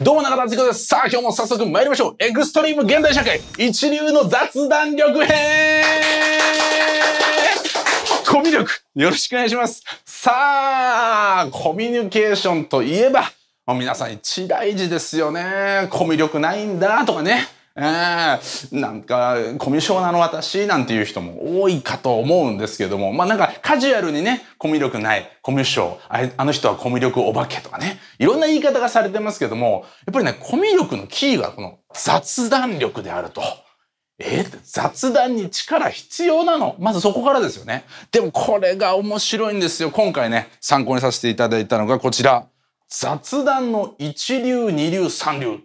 どうも中田敦彦です。さあ、今日も早速参りましょう。エクストリーム現代社会一流の雑談力編コミュ力よろしくお願いします。さあ、コミュニケーションといえば、皆さん一大事ですよね。コミュ力ないんだとかね。えー、なんか、コミュ障なの私なんていう人も多いかと思うんですけども、まあなんかカジュアルにね、コミュ力ない、コミュ障、あの人はコミュ力お化けとかね、いろんな言い方がされてますけども、やっぱりね、コミュ力のキーはこの雑談力であると。えー、雑談に力必要なのまずそこからですよね。でもこれが面白いんですよ。今回ね、参考にさせていただいたのがこちら。雑談の一流、二流、三流。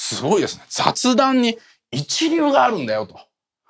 すごいですね。雑談に一流があるんだよと。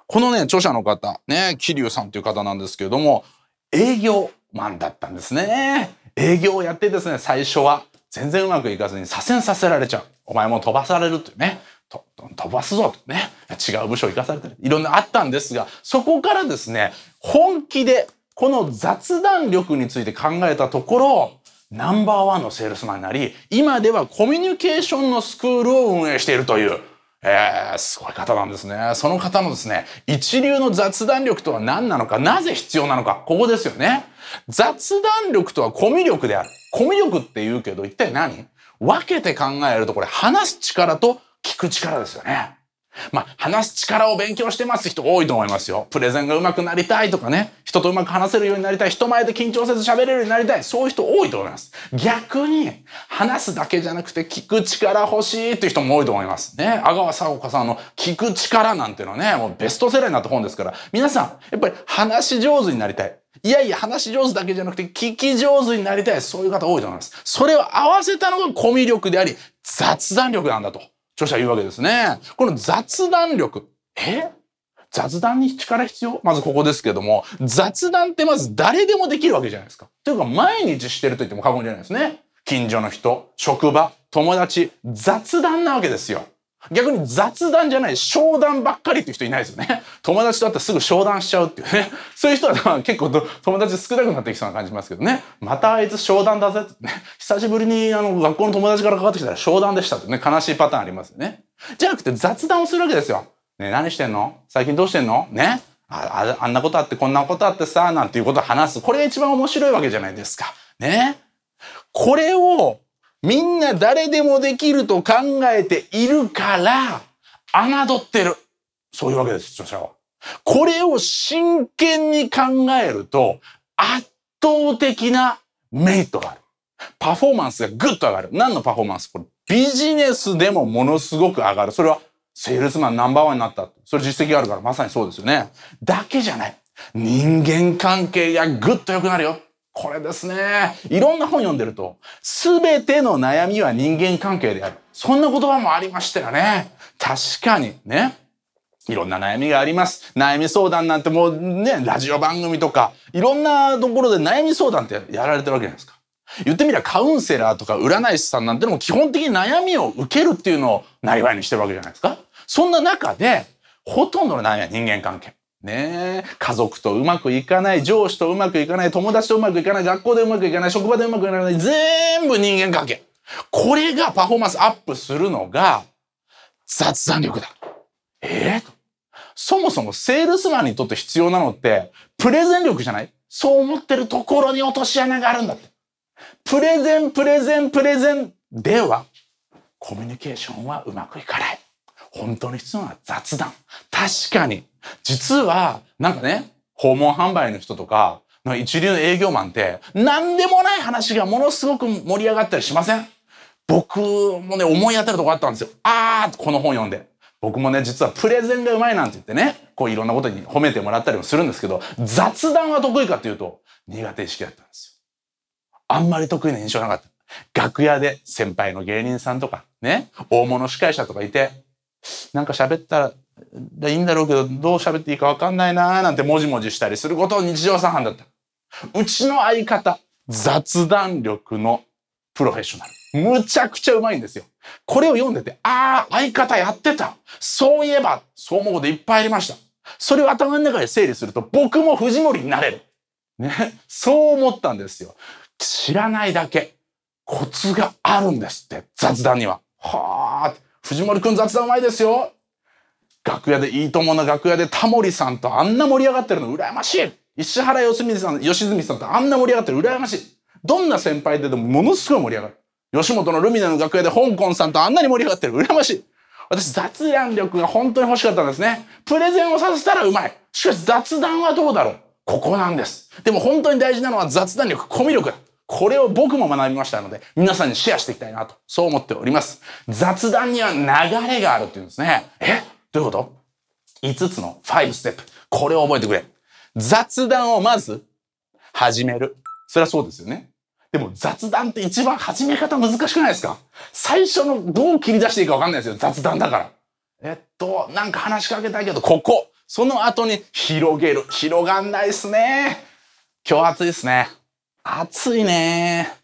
このね、著者の方、ね、桐生さんという方なんですけれども、営業マンだったんですね。営業をやってですね、最初は全然うまくいかずに左遷させられちゃう。お前も飛ばされるというね。と飛ばすぞとね。違う部署行かされてる。いろんなあったんですが、そこからですね、本気でこの雑談力について考えたところ、ナンバーワンのセールスマンになり、今ではコミュニケーションのスクールを運営しているという、えー、すごい方なんですね。その方のですね、一流の雑談力とは何なのか、なぜ必要なのか、ここですよね。雑談力とはコミュ力である。コミュ力って言うけど、一体何分けて考えると、これ話す力と聞く力ですよね。まあ、話す力を勉強してます人多いと思いますよ。プレゼンが上手くなりたいとかね。人とうまく話せるようになりたい。人前で緊張せず喋れるようになりたい。そういう人多いと思います。逆に、話すだけじゃなくて聞く力欲しいっていう人も多いと思います。ね。阿川佐子さんの聞く力なんていうのはね、もうベストセラーになった本ですから。皆さん、やっぱり話し上手になりたい。いやいや、話上手だけじゃなくて、聞き上手になりたい。そういう方多いと思います。それを合わせたのがコミュ力であり、雑談力なんだと。著者言うわけですね。この雑談力。え雑談に力必要まずここですけども、雑談ってまず誰でもできるわけじゃないですか。というか、毎日してると言っても過言じゃないですね。近所の人、職場、友達、雑談なわけですよ。逆に雑談じゃない商談ばっかりっていう人いないですよね。友達と会ったらすぐ商談しちゃうっていうね。そういう人は結構友達少なくなってきそうな感じしますけどね。またあいつ商談だぜってね。久しぶりにあの学校の友達からかかってきたら商談でしたってね。悲しいパターンありますよね。じゃなくて雑談をするわけですよ。ね何してんの最近どうしてんのねああんなことあってこんなことあってさ、なんていうことを話す。これが一番面白いわけじゃないですか。ねこれをみんな誰でもできると考えているから侮ってる。そういうわけです、著者は。これを真剣に考えると圧倒的なメリットがある。パフォーマンスがぐっと上がる。何のパフォーマンスこれビジネスでもものすごく上がる。それはセールスマンナンバーワンになった。それ実績があるからまさにそうですよね。だけじゃない。人間関係がぐっと良くなるよ。これですね。いろんな本読んでると、すべての悩みは人間関係である。そんな言葉もありましたよね。確かにね。いろんな悩みがあります。悩み相談なんてもうね、ラジオ番組とか、いろんなところで悩み相談ってやられてるわけじゃないですか。言ってみればカウンセラーとか占い師さんなんてのも基本的に悩みを受けるっていうのをなりわいにしてるわけじゃないですか。そんな中で、ほとんどの悩みは人間関係。ねえ、家族とうまくいかない、上司とうまくいかない、友達とうまくいかない、学校でうまくいかない、職場でうまくいかない、全部人間関係。これがパフォーマンスアップするのが雑談力だ。ええー、と。そもそもセールスマンにとって必要なのって、プレゼン力じゃないそう思ってるところに落とし穴があるんだって。プレゼン、プレゼン、プレゼンでは、コミュニケーションはうまくいかない。本当に必要なのは雑談。確かに実は、なんかね、訪問販売の人とか、一流の営業マンって、なんでもない話がものすごく盛り上がったりしません僕もね、思い当たるとこあったんですよ。あーこの本読んで。僕もね、実はプレゼンがうまいなんて言ってね、こういろんなことに褒めてもらったりもするんですけど、雑談は得意かっていうと、苦手意識だったんですよ。あんまり得意な印象なかった。楽屋で先輩の芸人さんとか、ね、大物司会者とかいて、なんか喋ったらでいいんだろうけど、どう喋っていいかわかんないなーなんてもじもじしたりすることを日常茶飯だった。うちの相方、雑談力のプロフェッショナル。むちゃくちゃうまいんですよ。これを読んでて、ああ、相方やってた。そういえば、そう思うこといっぱいありました。それを頭の中で整理すると、僕も藤森になれる。ね。そう思ったんですよ。知らないだけ。コツがあるんですって、雑談には。はあ、藤森くん雑談うまいですよ。楽屋で、いいともの楽屋でタモリさんとあんな盛り上がってるの羨ましい石原良純さん、良純さんとあんな盛り上がってる羨ましいどんな先輩ででもものすごい盛り上がる。吉本のルミネの楽屋で香港さんとあんなに盛り上がってる羨ましい私雑談力が本当に欲しかったんですね。プレゼンをさせたらうまい。しかし雑談はどうだろうここなんです。でも本当に大事なのは雑談力、コミュ力だ。これを僕も学びましたので、皆さんにシェアしていきたいなと、そう思っております。雑談には流れがあるっていうんですね。えどういうこと ?5 つの5ステップ。これを覚えてくれ。雑談をまず始める。そりゃそうですよね。でも雑談って一番始め方難しくないですか最初のどう切り出していいかわかんないですよ。雑談だから。えっと、なんか話しかけたいけど、ここ。その後に広げる。広がんないっすね。今日暑いっすね。暑いね。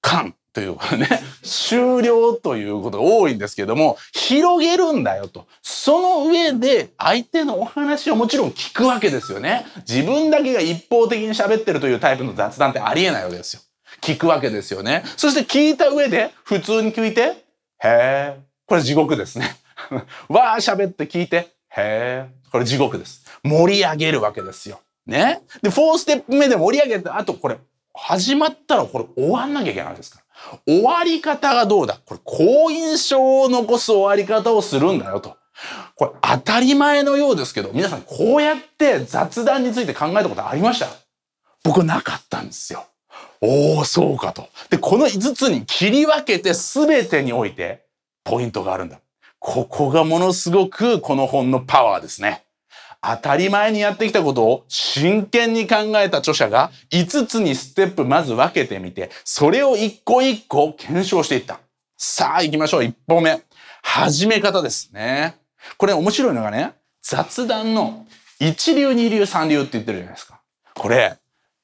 かん。というね終了ということが多いんですけども広げるんだよとその上で相手のお話をもちろん聞くわけですよね自分だけが一方的に喋ってるというタイプの雑談ってありえないわけですよ聞くわけですよねそして聞いた上で普通に聞いて「へえ」これ地獄ですね わあ喋って聞いて「へえ」これ地獄です盛り上げるわけですよねで4ステップ目で盛り上げた後これ始まったらこれ終わんなきゃいけないわけですから終わり方がどうだこれ、好印象を残す終わり方をするんだよと。これ、当たり前のようですけど、皆さんこうやって雑談について考えたことありました僕なかったんですよ。おお、そうかと。で、この5つに切り分けて全てにおいてポイントがあるんだ。ここがものすごくこの本のパワーですね。当たり前にやってきたことを真剣に考えた著者が5つにステップまず分けてみて、それを一個一個検証していった。さあ行きましょう。1本目。始め方ですね。これ面白いのがね、雑談の一流、二流、三流って言ってるじゃないですか。これ、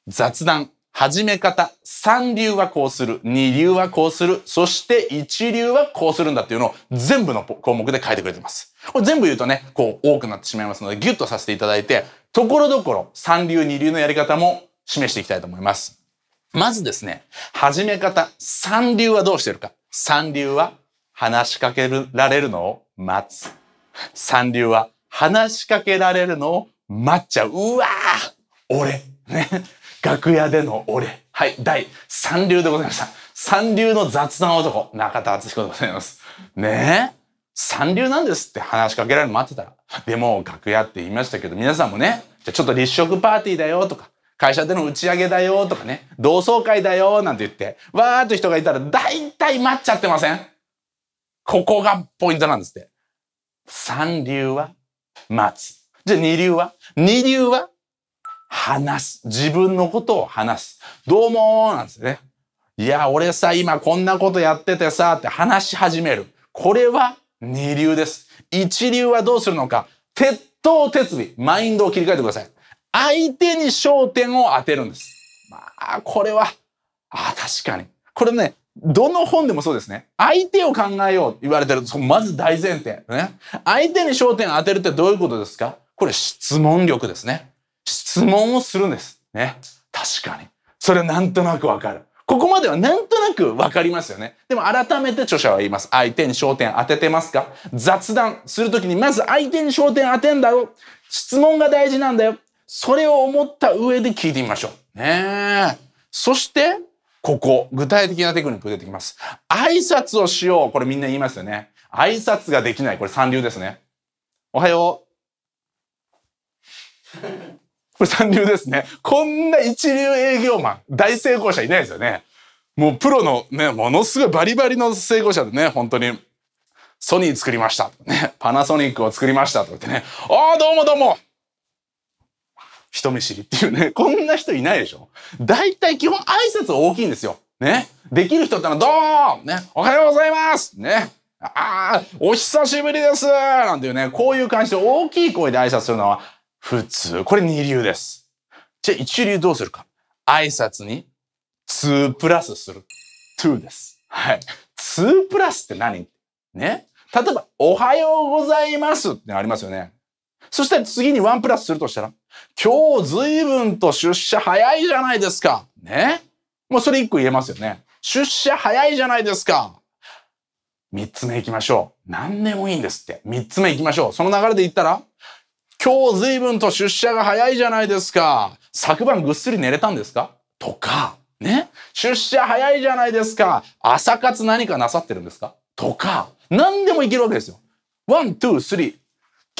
雑談。始め方、三流はこうする、二流はこうする、そして一流はこうするんだっていうのを全部の項目で書いてくれてます。これ全部言うとね、こう多くなってしまいますので、ギュッとさせていただいて、ところどころ三流二流のやり方も示していきたいと思います。まずですね、始め方、三流はどうしてるか。三流は話しかけられるのを待つ。三流は話しかけられるのを待っちゃう。うわー俺。ね。楽屋での俺。はい、第三流でございました。三流の雑談男、中田敦彦でございます。ねえ三流なんですって話しかけられるの待ってたら。でも、楽屋って言いましたけど、皆さんもね、じゃちょっと立食パーティーだよとか、会社での打ち上げだよとかね、同窓会だよなんて言って、わーっと人がいたら大体待っちゃってませんここがポイントなんですって。三流は待つ。じゃあ二流は二流は話す。自分のことを話す。どうもーなんですね。いや、俺さ、今こんなことやっててさ、って話し始める。これは二流です。一流はどうするのか。鉄頭鉄尾。マインドを切り替えてください。相手に焦点を当てるんです。まあ、これは、あ、確かに。これね、どの本でもそうですね。相手を考えようって言われてる。まず大前提。ね。相手に焦点を当てるってどういうことですかこれ質問力ですね。質問をするんです。ね。確かに。それなんとなくわかる。ここまではなんとなくわかりますよね。でも改めて著者は言います。相手に焦点当ててますか雑談するときにまず相手に焦点当てんだよ。質問が大事なんだよ。それを思った上で聞いてみましょう。ねえ。そして、ここ、具体的なテクニック出てきます。挨拶をしよう。これみんな言いますよね。挨拶ができない。これ三流ですね。おはよう。これ三流ですね。こんな一流営業マン、大成功者いないですよね。もうプロのね、ものすごいバリバリの成功者でね、本当に。ソニー作りました。ね、パナソニックを作りましたとか言ってね、ああ、どうもどうも人見知りっていうね、こんな人いないでしょ大体基本挨拶大きいんですよ。ね。できる人ってのは、どうもね、おはようございますね。ああ、お久しぶりですなんていうね、こういう感じで大きい声で挨拶するのは普通。これ二流です。じゃあ一流どうするか。挨拶に2プラスする。2です。はい。2プラスって何ね。例えば、おはようございますってありますよね。そしたら次に1プラスするとしたら、今日随分と出社早いじゃないですか。ね。もうそれ1個言えますよね。出社早いじゃないですか。3つ目行きましょう。何でもいいんですって。3つ目行きましょう。その流れで言ったら、今日随分と出社が早いじゃないですか。昨晩ぐっすり寝れたんですかとか、ね。出社早いじゃないですか。朝活何かなさってるんですかとか、何でもいけるわけですよ。ワン、ツー、スリー。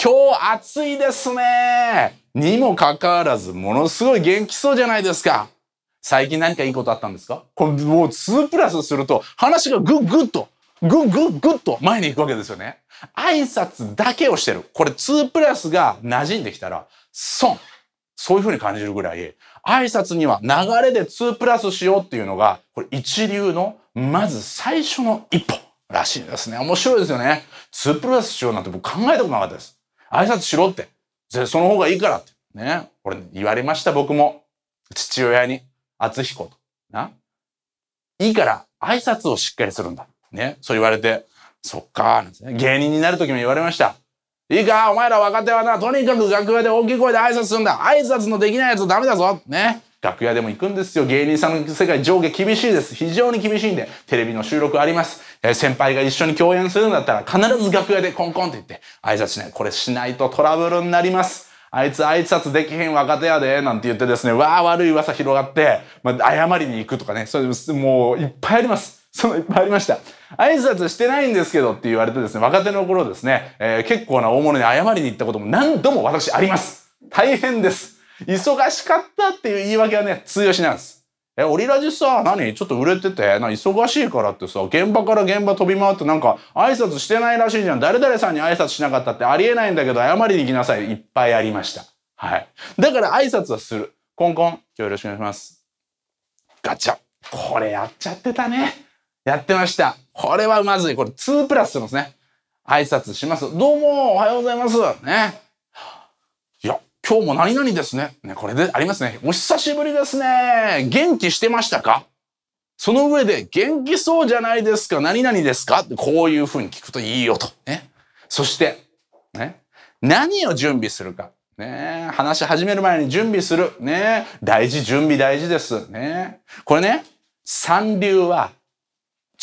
今日暑いですね。にもかかわらず、ものすごい元気そうじゃないですか。最近何かいいことあったんですかこれもう2プラスすると話がグッグッと、グッグッグッと前に行くわけですよね。挨拶だけをしてる。これ2プラスが馴染んできたら、損。そういう風に感じるぐらい、挨拶には流れで2プラスしようっていうのが、これ一流の、まず最初の一歩らしいですね。面白いですよね。2プラスしようなんて僕考えたことなかったです。挨拶しろって。その方がいいからって。ね。これ言われました僕も。父親に。厚彦と。な。いいから挨拶をしっかりするんだ。ね。そう言われて、そっかなんですね。芸人になる時も言われました。いいかお前ら若手はな、とにかく楽屋で大きい声で挨拶するんだ挨拶のできないやつダメだぞね。楽屋でも行くんですよ。芸人さんの世界上下厳しいです。非常に厳しいんで、テレビの収録あります。えー、先輩が一緒に共演するんだったら、必ず楽屋でコンコンって言って、挨拶しない。これしないとトラブルになります。あいつ挨拶できへん若手やで、なんて言ってですね、わあ悪い噂広がって、まあ、謝りに行くとかね、それもういっぱいあります。そのいっぱいありました。挨拶してないんですけどって言われてですね、若手の頃ですね、えー、結構な大物に謝りに行ったことも何度も私あります。大変です。忙しかったっていう言い訳はね、通用しないんです。え、オリラジさ、何ちょっと売れてて、な、忙しいからってさ、現場から現場飛び回ってなんか、挨拶してないらしいじゃん。誰々さんに挨拶しなかったってありえないんだけど、謝りに行きなさい。いっぱいありました。はい。だから挨拶はする。コンコン、今日よろしくお願いします。ガチャ。これやっちゃってたね。やってました。これはまずい。これ2プラスってますね。挨拶します。どうも、おはようございます。ね。いや、今日も何々ですね。ね、これでありますね。お久しぶりですね。元気してましたかその上で、元気そうじゃないですか何々ですかってこういう風に聞くといいよと。ね。そして、ね。何を準備するか。ね話し始める前に準備する。ね大事、準備大事です。ねこれね、三流は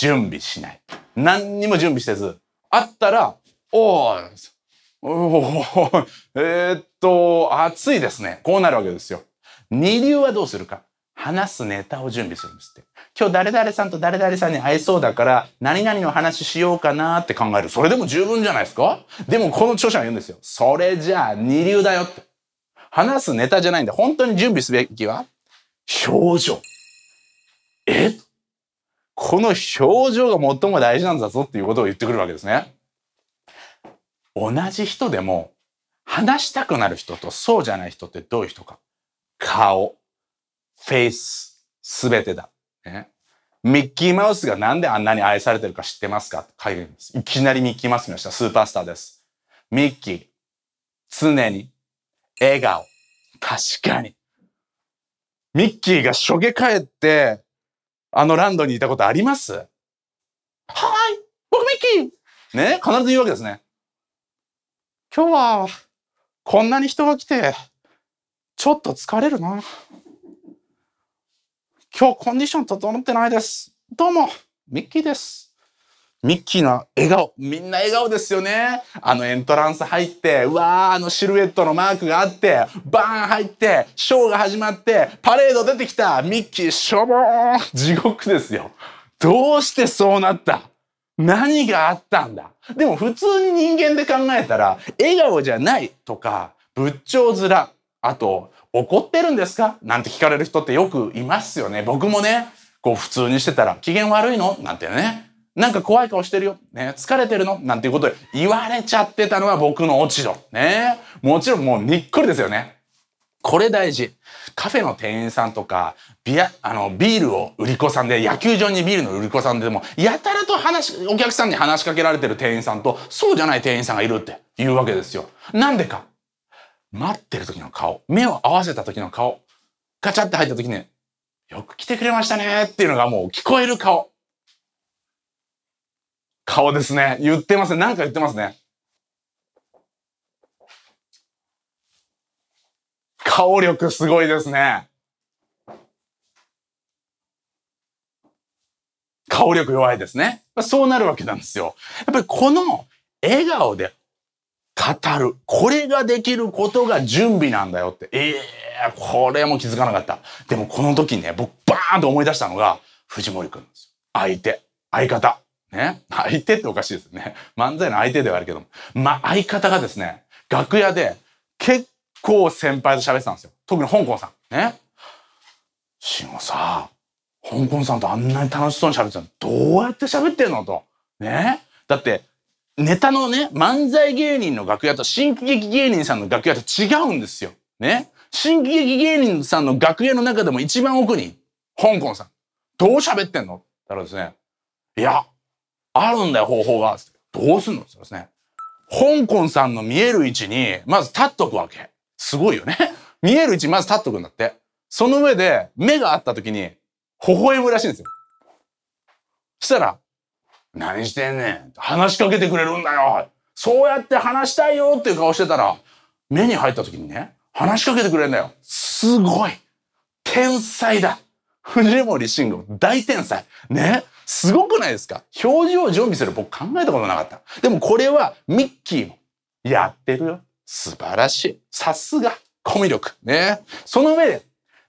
準備しない。何にも準備せず。あったら、おー、おー、えー、っと、暑いですね。こうなるわけですよ。二流はどうするか。話すネタを準備するんですって。今日誰々さんと誰々さんに会えそうだから、何々の話しようかなって考える。それでも十分じゃないですかでもこの著者は言うんですよ。それじゃあ二流だよって。話すネタじゃないんだ。本当に準備すべきは、表情。えこの表情が最も大事なんだぞっていうことを言ってくるわけですね。同じ人でも話したくなる人とそうじゃない人ってどういう人か。顔、フェイス、すべてだ、ね。ミッキーマウスがなんであんなに愛されてるか知ってますかって書いてあります。いきなりミッキーマウス見ました。スーパースターです。ミッキー、常に、笑顔。確かに。ミッキーがしょげ返って、あのランドにいたことありますはい僕ミッキーね必ず言うわけですね。今日は、こんなに人が来て、ちょっと疲れるな。今日コンディション整ってないです。どうも、ミッキーです。ミッキーの笑顔、みんな笑顔ですよね。あのエントランス入って、うわー、あのシルエットのマークがあって、バーン入って、ショーが始まって、パレード出てきた、ミッキー、しょぼーん地獄ですよ。どうしてそうなった何があったんだでも普通に人間で考えたら、笑顔じゃないとか、仏頂面、あと、怒ってるんですかなんて聞かれる人ってよくいますよね。僕もね、こう普通にしてたら、機嫌悪いのなんてね。なんか怖い顔してるよ。ね、疲れてるのなんていうことで言われちゃってたのは僕の落ち度。ね。もちろんもうにっこりですよね。これ大事。カフェの店員さんとか、ビア、あの、ビールを売り子さんで、野球場にビールの売り子さんでも、やたらと話、お客さんに話しかけられてる店員さんと、そうじゃない店員さんがいるって言うわけですよ。なんでか。待ってる時の顔、目を合わせた時の顔、ガチャって入った時に、よく来てくれましたねっていうのがもう聞こえる顔。顔ですね。言ってますね。なんか言ってますね。顔力すごいですね。顔力弱いですね。そうなるわけなんですよ。やっぱりこの笑顔で語る。これができることが準備なんだよって。ええー、これも気づかなかった。でもこの時ね、僕バーンと思い出したのが藤森くんですよ。相手、相方。ね。相手っておかしいですね。漫才の相手ではあるけども。まあ、相方がですね、楽屋で結構先輩と喋ってたんですよ。特に香港さん。ね。んごさ、香港さんとあんなに楽しそうに喋ってたの、どうやって喋ってんのと。ね。だって、ネタのね、漫才芸人の楽屋と新喜劇芸人さんの楽屋と違うんですよ。ね。新喜劇芸人さんの楽屋の中でも一番奥に、香港さん。どう喋ってんのだからですね。いや、あるんだよ、方法が。どうすんのって言ですね、香港さんの見える位置に、まず立っとくわけ。すごいよね。見える位置にまず立っとくんだって。その上で、目が合った時に、微笑むらしいんですよ。したら、何してんねん。話しかけてくれるんだよ。そうやって話したいよっていう顔してたら、目に入った時にね、話しかけてくれるんだよ。すごい天才だ藤森慎吾、大天才ねすごくないですか表情を準備する僕考えたことなかった。でもこれはミッキーもやってるよ。素晴らしい。さすが。コミュ力。ね。その上で、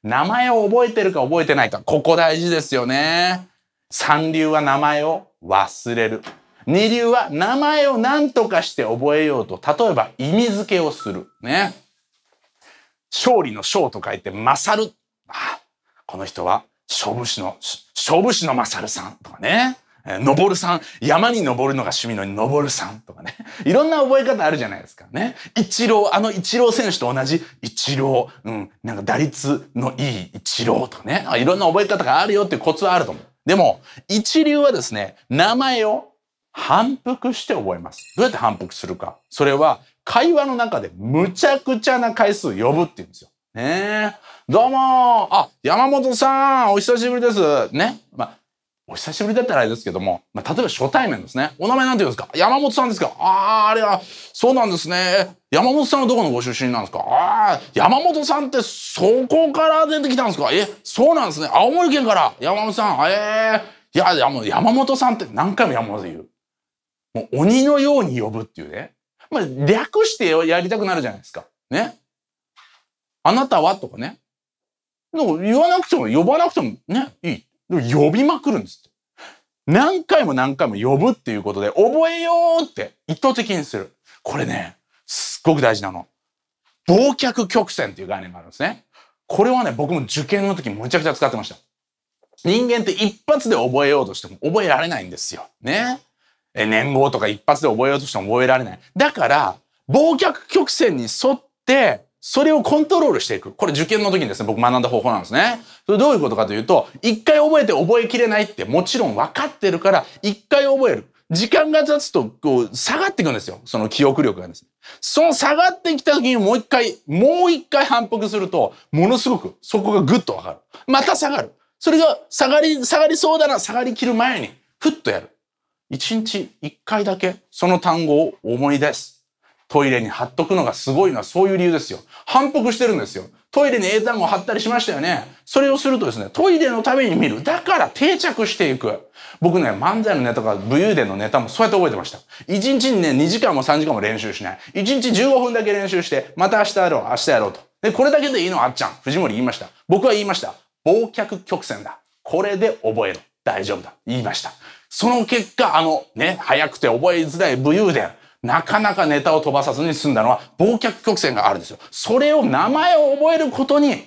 名前を覚えてるか覚えてないか。ここ大事ですよね。三流は名前を忘れる。二流は名前を何とかして覚えようと、例えば意味付けをする。ね。勝利の勝と書いて、勝る。ああこの人は勝負師の、勝負師のマサルさんとかね。登るさん、山に登るのが趣味の登るさんとかね。いろんな覚え方あるじゃないですかね。一郎、あの一郎選手と同じ一郎、うん、なんか打率のいい一郎とかね。いろんな覚え方があるよってコツはあると思う。でも、一流はですね、名前を反復して覚えます。どうやって反復するか。それは、会話の中でむちゃくちゃな回数呼ぶって言うんですよ。ねえ。どうもあ、山本さんお久しぶりです。ね。まあ、お久しぶりだったらあれですけども、まあ、例えば初対面ですね。お名前なんて言うんですか山本さんですかああ、あれは、そうなんですね。山本さんはどこのご出身なんですかああ、山本さんってそこから出てきたんですかえ、そうなんですね。青森県から山本さん。ええー、いや、山本さんって何回も山本さん言う。もう鬼のように呼ぶっていうね。まあ、略してやりたくなるじゃないですか。ね。あなたはとかね。言わなくても、呼ばなくてもね、いい。でも呼びまくるんですって。何回も何回も呼ぶっていうことで、覚えようって意図的にする。これね、すっごく大事なの。忘却曲線っていう概念があるんですね。これはね、僕も受験の時むちゃくちゃ使ってました。人間って一発で覚えようとしても覚えられないんですよ。ね。え、年号とか一発で覚えようとしても覚えられない。だから、忘却曲線に沿って、それをコントロールしていく。これ受験の時にですね、僕学んだ方法なんですね。それどういうことかというと、一回覚えて覚えきれないってもちろん分かってるから、一回覚える。時間が経つと、こう、下がっていくんですよ。その記憶力がですね。その下がってきた時にもう一回、もう一回反復すると、ものすごく、そこがぐっとわかる。また下がる。それが、下がり、下がりそうだな、下がりきる前に、ふっとやる。一日一回だけ、その単語を思い出す。トイレに貼っとくのがすごいのはそういう理由ですよ。反復してるんですよ。トイレに英単語貼ったりしましたよね。それをするとですね、トイレのために見る。だから定着していく。僕ね、漫才のネタとか武勇伝のネタもそうやって覚えてました。1日にね、2時間も3時間も練習しない。1日15分だけ練習して、また明日やろう、明日やろうと。で、これだけでいいのあっちゃん。藤森言いました。僕は言いました。忘却曲線だ。これで覚えろ。大丈夫だ。言いました。その結果、あの、ね、早くて覚えづらい武勇伝。なかなかネタを飛ばさずに済んだのは、忘却曲線があるんですよ。それを名前を覚えることに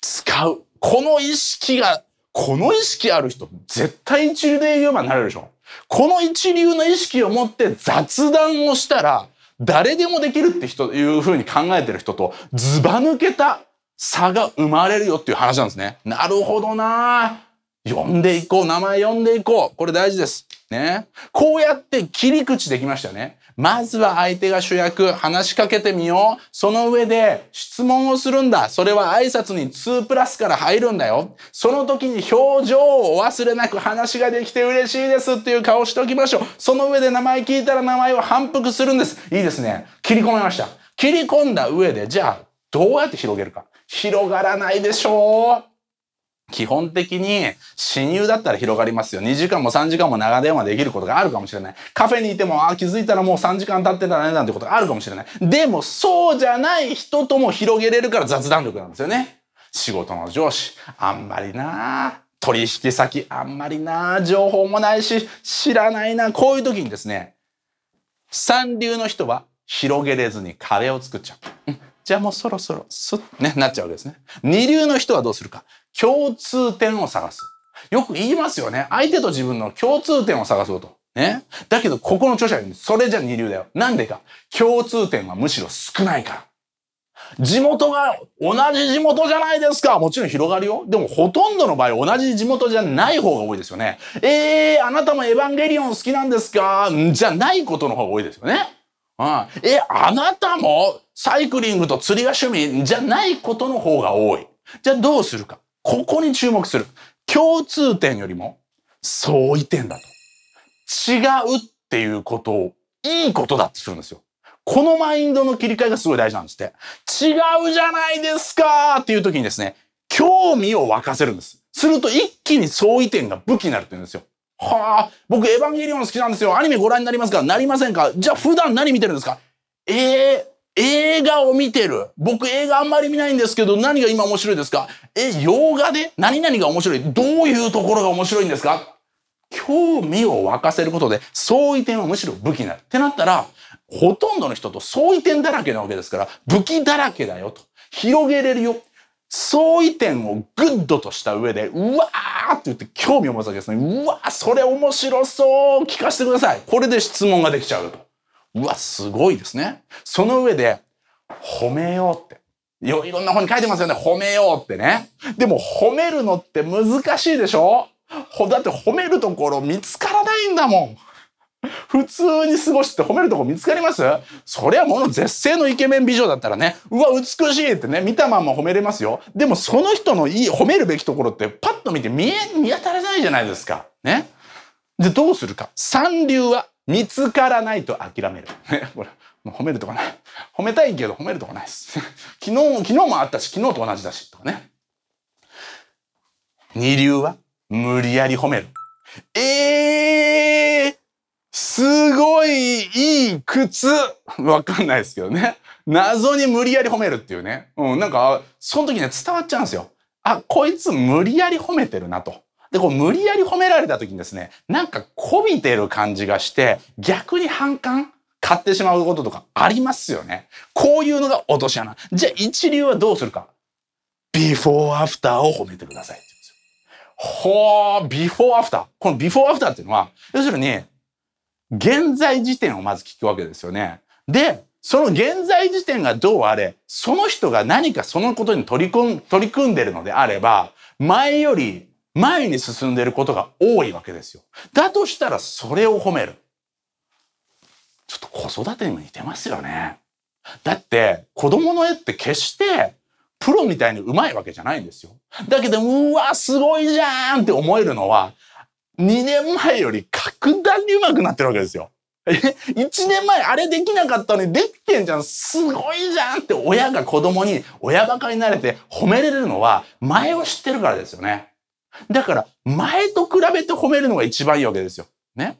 使う。この意識が、この意識ある人、絶対一流で営業マンになれるでしょ。この一流の意識を持って雑談をしたら、誰でもできるって人、いうふうに考えてる人と、ズバ抜けた差が生まれるよっていう話なんですね。なるほどな読んでいこう。名前読んでいこう。これ大事です。ね。こうやって切り口できましたね。まずは相手が主役、話しかけてみよう。その上で質問をするんだ。それは挨拶に2プラスから入るんだよ。その時に表情をお忘れなく話ができて嬉しいですっていう顔しておきましょう。その上で名前聞いたら名前を反復するんです。いいですね。切り込めました。切り込んだ上で、じゃあどうやって広げるか。広がらないでしょう。基本的に親友だったら広がりますよ。2時間も3時間も長電話できることがあるかもしれない。カフェにいても、あ、気づいたらもう3時間経ってたねなんてことがあるかもしれない。でも、そうじゃない人とも広げれるから雑談力なんですよね。仕事の上司、あんまりな取引先、あんまりな情報もないし、知らないなこういう時にですね、三流の人は広げれずに壁を作っちゃう。じゃあもうそろそろスッね、なっちゃうわけですね。二流の人はどうするか。共通点を探す。よく言いますよね。相手と自分の共通点を探そうと。ね。だけど、ここの著者にそれじゃ二流だよ。なんでか。共通点はむしろ少ないから。地元が同じ地元じゃないですか。もちろん広がるよ。でもほとんどの場合同じ地元じゃない方が多いですよね。えー、あなたもエヴァンゲリオン好きなんですかじゃないことの方が多いですよね。うん、え、あなたもサイクリングと釣りが趣味じゃないことの方が多い。じゃあどうするか。ここに注目する。共通点よりも相違点だと。違うっていうことをいいことだってするんですよ。このマインドの切り替えがすごい大事なんですって。違うじゃないですかっていう時にですね、興味を沸かせるんです。すると一気に相違点が武器になるって言うんですよ。はあ、僕エヴァンゲリオン好きなんですよ。アニメご覧になりますかなりませんかじゃあ普段何見てるんですかええー、映画を見てる。僕映画あんまり見ないんですけど、何が今面白いですかえ、洋画で何々が面白いどういうところが面白いんですか興味を沸かせることで、相違点はむしろ武器になる。ってなったら、ほとんどの人と相違点だらけなわけですから、武器だらけだよと。広げれるよ。相違点をグッドとした上で、うわーって言って興味を持つわけですね。うわー、それ面白そう聞かせてくださいこれで質問ができちゃうと。うわ、すごいですね。その上で、褒めようって。いろいろんな本に書いてますよね。褒めようってね。でも褒めるのって難しいでしょだって褒めるところ見つからないんだもん。普通に過ごして褒めるとこ見つかりますそりゃもの絶世のイケメン美女だったらね、うわ、美しいってね、見たまんま褒めれますよ。でもその人のいい、褒めるべきところってパッと見て見え、見当たらないじゃないですか。ね。で、どうするか。三流は見つからないと諦める。ね、これ、もう褒めるとこない。褒めたいけど褒めるとこないです。昨日、昨日もあったし、昨日と同じだし、とかね。二流は無理やり褒める。ええーすごいいい靴わかんないですけどね。謎に無理やり褒めるっていうね。うん、なんか、その時ね、伝わっちゃうんですよ。あ、こいつ無理やり褒めてるなと。で、こう無理やり褒められた時にですね、なんかこびてる感じがして、逆に反感買ってしまうこととかありますよね。こういうのが落とし穴。じゃあ一流はどうするか。ビフォーアフターを褒めてくださいほうほー、ビフォーアフター。このビフォーアフターっていうのは、要するに、現在時点をまず聞くわけですよね。で、その現在時点がどうあれ、その人が何かそのことに取り組ん取り組んでるのであれば、前より前に進んでることが多いわけですよ。だとしたらそれを褒める。ちょっと子育てにも似てますよね。だって子供の絵って決してプロみたいにうまいわけじゃないんですよ。だけど、うわ、すごいじゃんって思えるのは、2年前より格段に上手くなってるわけですよ。1年前あれできなかったのにできてんじゃんすごいじゃんって親が子供に親バカになれて褒めれるのは前を知ってるからですよね。だから前と比べて褒めるのが一番いいわけですよ。ね。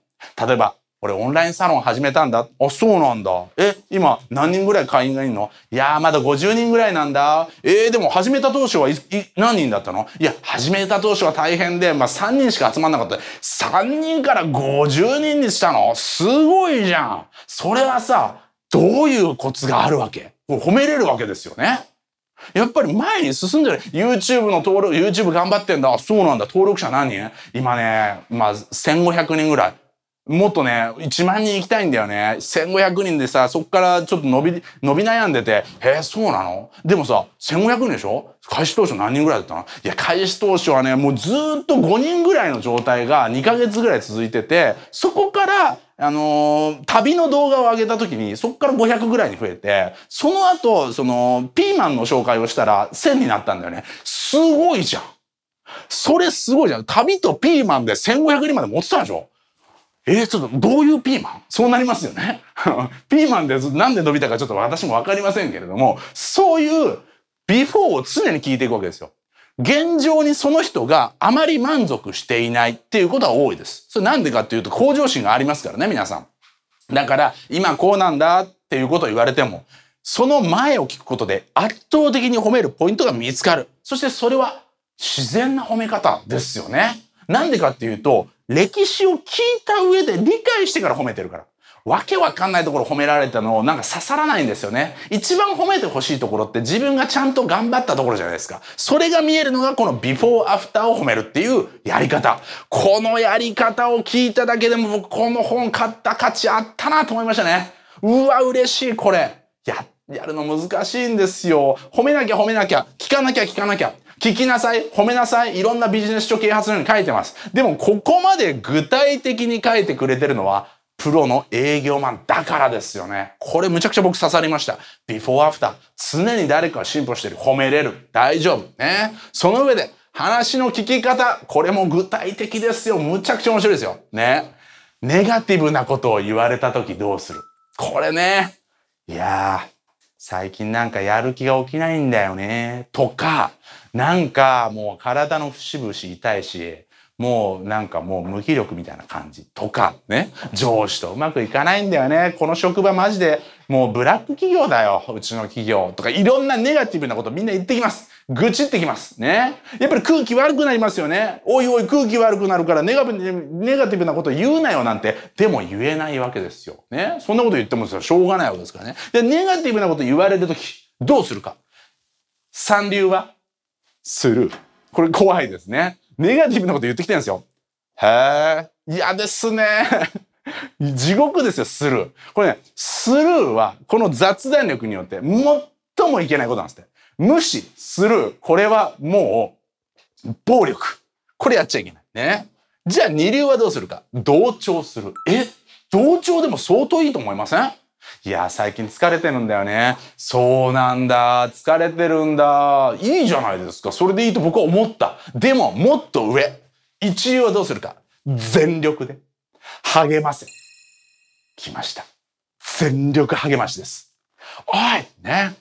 例えば俺オンラインサロン始めたんだ。あ、そうなんだ。え、今何人ぐらい会員がいるのいやまだ50人ぐらいなんだ。えー、でも始めた当初はい何人だったのいや、始めた当初は大変で、まあ3人しか集まんなかった。3人から50人にしたのすごいじゃん。それはさ、どういうコツがあるわけ褒めれるわけですよね。やっぱり前に進んでる。YouTube の登録、YouTube 頑張ってんだ。あそうなんだ。登録者何人今ね、まあ1500人ぐらい。もっとね、1万人行きたいんだよね。1500人でさ、そっからちょっと伸び、伸び悩んでて、えー、そうなのでもさ、1500人でしょ開始当初何人ぐらいだったのいや、開始当初はね、もうずっと5人ぐらいの状態が2ヶ月ぐらい続いてて、そこから、あのー、旅の動画を上げた時に、そこから500ぐらいに増えて、その後、その、ピーマンの紹介をしたら1000になったんだよね。すごいじゃん。それすごいじゃん。旅とピーマンで1500人まで持ってたでしょえちょっとどういうピーマンそうなりますよね。ピーマンでなんで伸びたかちょっと私もわかりませんけれども、そういうビフォーを常に聞いていくわけですよ。現状にその人があまり満足していないっていうことは多いです。それなんでかっていうと向上心がありますからね、皆さん。だから今こうなんだっていうことを言われても、その前を聞くことで圧倒的に褒めるポイントが見つかる。そしてそれは自然な褒め方ですよね。なんでかっていうと、歴史を聞いた上で理解してから褒めてるから。わけわかんないところ褒められたのをなんか刺さらないんですよね。一番褒めてほしいところって自分がちゃんと頑張ったところじゃないですか。それが見えるのがこのビフォーアフターを褒めるっていうやり方。このやり方を聞いただけでも僕この本買った価値あったなと思いましたね。うわ、嬉しい、これ。や、やるの難しいんですよ。褒めなきゃ褒めなきゃ、聞かなきゃ聞かなきゃ。聞きなさい、褒めなさい、いろんなビジネス書啓発のように書いてます。でもここまで具体的に書いてくれてるのは、プロの営業マンだからですよね。これむちゃくちゃ僕刺さりました。ビフォーアフター。常に誰かが進歩してる。褒めれる。大丈夫。ね。その上で、話の聞き方。これも具体的ですよ。むちゃくちゃ面白いですよ。ね。ネガティブなことを言われた時どうするこれね。いやー、最近なんかやる気が起きないんだよね。とか、なんかもう体の節々痛いし、もうなんかもう無気力みたいな感じとかね、上司とうまくいかないんだよね。この職場マジでもうブラック企業だよ。うちの企業とかいろんなネガティブなことみんな言ってきます。愚痴ってきます。ね。やっぱり空気悪くなりますよね。おいおい空気悪くなるからネガネガティブなこと言うなよなんて、でも言えないわけですよ。ね。そんなこと言ってもしょうがないわけですからね。で、ネガティブなこと言われるとき、どうするか。三流はする。これ怖いですね。ネガティブなこと言ってきてるんですよ。へえ、嫌ですね。地獄ですよ、スルー。これね、スルーは、この雑談力によって、最もいけないことなんですって。無視、スルー。これはもう、暴力。これやっちゃいけない。ね。じゃあ、二流はどうするか。同調する。え同調でも相当いいと思いませんいや、最近疲れてるんだよね。そうなんだ。疲れてるんだ。いいじゃないですか。それでいいと僕は思った。でも、もっと上。一流はどうするか。全力で。励ませ。来ました。全力励ましです。おいね。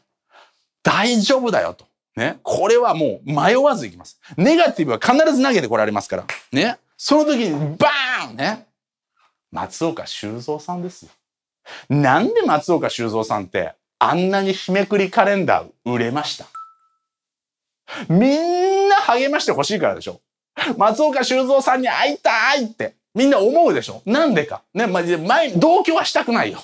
大丈夫だよと。ね。これはもう迷わず行きます。ネガティブは必ず投げてこられますから。ね。その時にバーンね。松岡修造さんですよ。なんで松岡修造さんってあんなに日めくりカレンダー売れましたみんな励ましてほしいからでしょ。松岡修造さんに会いたいってみんな思うでしょ。なんでか。ね、ま前、同居はしたくないよ。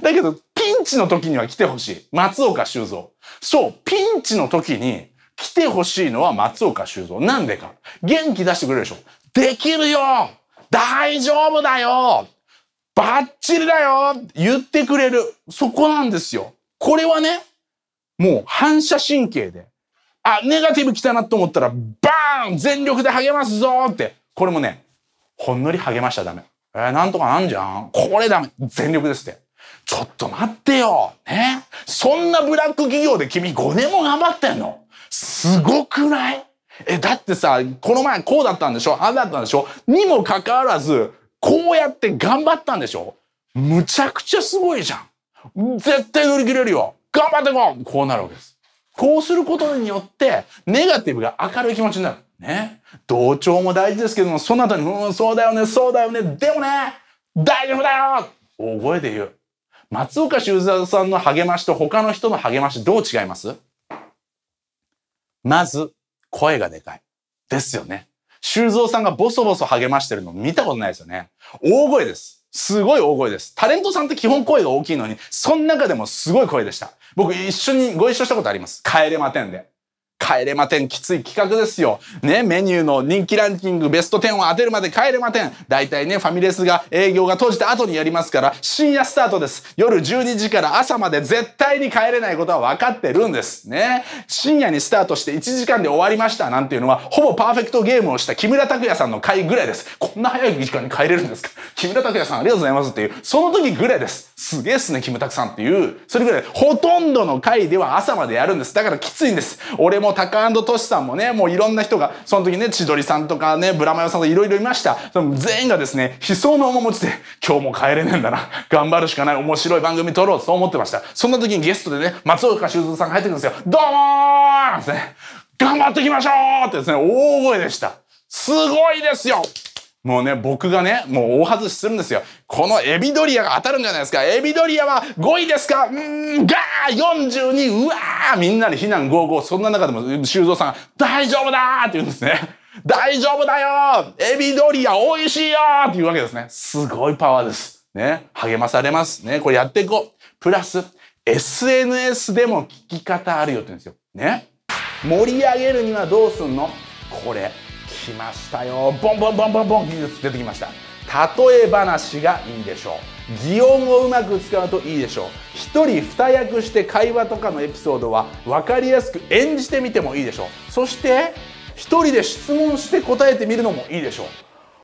だけど、ピンチの時には来てほしい。松岡修造。そう、ピンチの時に来てほしいのは松岡修造。なんでか。元気出してくれるでしょ。できるよ大丈夫だよバッチリだよ言ってくれる。そこなんですよ。これはね、もう反射神経で。あ、ネガティブ来たなと思ったら、バーン全力で励ますぞって。これもね、ほんのり励ましちゃダメ。えー、なんとかなんじゃんこれダメ。全力ですって。ちょっと待ってよ。ね。そんなブラック企業で君5年も頑張ってんのすごくないえ、だってさ、この前こうだったんでしょああだったんでしょにもかかわらず、こうやって頑張ったんでしょむちゃくちゃすごいじゃん。絶対乗り切れるよ。頑張ってこうこうなるわけです。こうすることによって、ネガティブが明るい気持ちになる。ね。同調も大事ですけども、その後に、うん、そうだよね、そうだよね、でもね、大丈夫だよ大声で言う。松岡修造さんの励ましと他の人の励ましどう違いますまず、声がでかい。ですよね。修造さんがボソボソ励ましてるの見たことないですよね。大声です。すごい大声です。タレントさんって基本声が大きいのに、その中でもすごい声でした。僕一緒にご一緒したことあります。帰れまてんで。帰れま10きつい企画ですよ。ね、メニューの人気ランキングベスト10を当てるまで帰れまてん。大体ね、ファミレスが営業が閉じた後にやりますから、深夜スタートです。夜12時から朝まで絶対に帰れないことは分かってるんです。ね。深夜にスタートして1時間で終わりましたなんていうのは、ほぼパーフェクトゲームをした木村拓哉さんの回ぐらいです。こんな早い時間に帰れるんですか木村拓哉さんありがとうございますっていう、その時ぐらいです。すげえっすね、キムタクさんっていう。それぐらい、ほとんどの回では朝までやるんです。だからきついんです。俺もタカトシさんもね、もういろんな人が、その時ね、千鳥さんとかね、ブラマヨさんとかいろいろいました。全員がですね、悲壮の面持ちで、今日も帰れねえんだな。頑張るしかない。面白い番組撮ろうと思ってました。そんな時にゲストでね、松岡修造さんが入ってくるんですよ。どうもーですね。頑張っていきましょうってですね、大声でした。すごいですよもうね、僕がね、もう大外しするんですよ。このエビドリアが当たるんじゃないですか。エビドリアは5位ですかうーん、ガー !42! うわーみんなで避難55。そんな中でも修造さん、大丈夫だーって言うんですね。大丈夫だよーエビドリア美味しいよーっていうわけですね。すごいパワーです。ね。励まされます。ね。これやっていこう。プラス、SNS でも聞き方あるよって言うんですよ。ね。盛り上げるにはどうすんのこれ。来ましたよボンボンボンボンボン技術出てきました例え話がいいでしょう擬音をうまく使うといいでしょう一人二役して会話とかのエピソードは分かりやすく演じてみてもいいでしょうそして一人で質問して答えてみるのもいいでしょう